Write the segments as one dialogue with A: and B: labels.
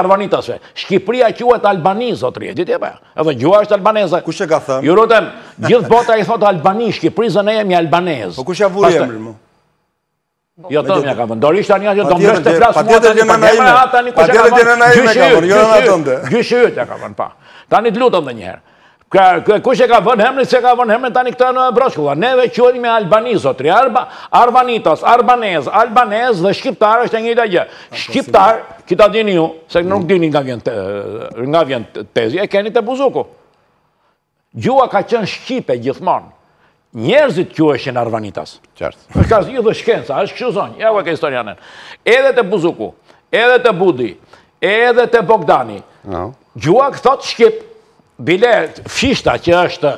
A: Arvanitasve. Shqipria që uet Albani, zotë rje, gjithë Edhe gjua është Albanese. Kus që ka thëmë? Jurotem, gjithë bota i thotë Albani, Shkiprizë në jemi Albanese. Po kus që avur jemi, mu? Jo të një ka vëndor, ishtë anja që do më të flasë mua të një përgjema, ta një kus që ka vëndë, gjyshë yut, gjyshë yut, gjyshë yut, gjyshë yut, gjyshë yut, gjyshë yut, gjyshë yut, Kush e ka vën hemrin, se ka vën hemrin tani këta në Ne Neve qëri me albanizot, arvanitas, arbanez, albanez dhe shqiptar është një të gjë. Shqiptar, kita dini ju, se nuk dini nga vjen tezi, e keni të buzuku. Gjua ka qënë shqipe gjithmonë. Njerëzit kjo është në arvanitas. Qartë. Êshtë ka zhjë dhe shkenca, është këshuzonjë. Ja, vëke historianen. Edhe të buzuku, edhe të budi, edhe të Bogdani. Gjua këthot shqipë bile fishta që është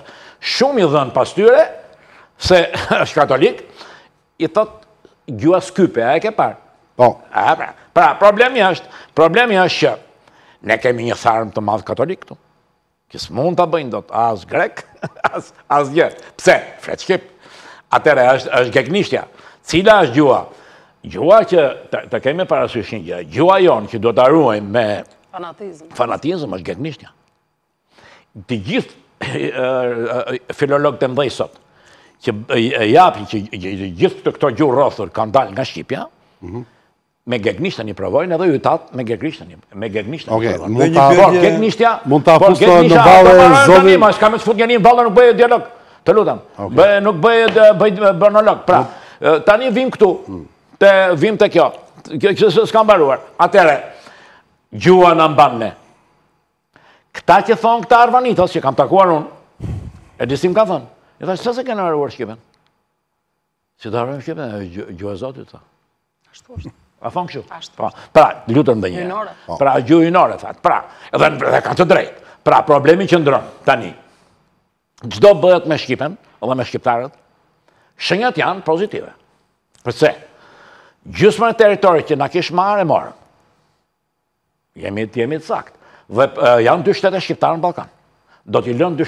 A: shumë i dhënë pastyre, se është katolik, i thotë gjua skype, a e ke parë? Po. Pra, pra, problemi është, problemi është që ne kemi një tharmë të madhë katolik të. Kësë mund të bëjnë do të asë grek, asë gjë. Pse? Fretë shqip, Atere, është geknishtja. Cila është gjua? Gjua që, të kemi parasyshin gjë, gjua jonë që do të arruaj me... Fanatizm. Fanatizm është geknishtja të gjithë eh, eh, filologët e mdhejsot, që japin që gjithë këto gjurë rothur kanë dalë nga Shqipja, mhm. me gegnishtën i provojnë edhe jutatë me gegnishtën i provojnë. Me gegnishtën i provojnë. Mund po të apustohë në balë e zonë... shka me shfut një një balë nuk bëjë dialog. Të lutëm. Nuk bëjë bërnolog. Pra, tani vim këtu. Hmm. Vim të kjo. Kështë s'ka mbaruar, Atere, gjua në mbanë ne këta që thonë këta arvanitas që kam takuar unë, e disim ka thonë, e thashtë, se se kënë arruar Shqipen? Si të arruar Shqipen, e gjuhë e Zotit, ta. Ashtu është. A thonë këshu? Ashtu po, është. Pra, lutën dhe njërë. Gjuhinore. Po. Pra, gjuhinore, thatë, pra, edhe në ka të drejtë. Pra, problemi që ndronë, tani, gjdo bëhet me Shqipen, edhe me Shqiptarët, shënjat janë pozitive. Përse? Gjusëmën e teritori që në kishë marë e morë, jemi të jemi të saktë dhe janë dy shtete shqiptarë në Balkan. Do t'i lënë dy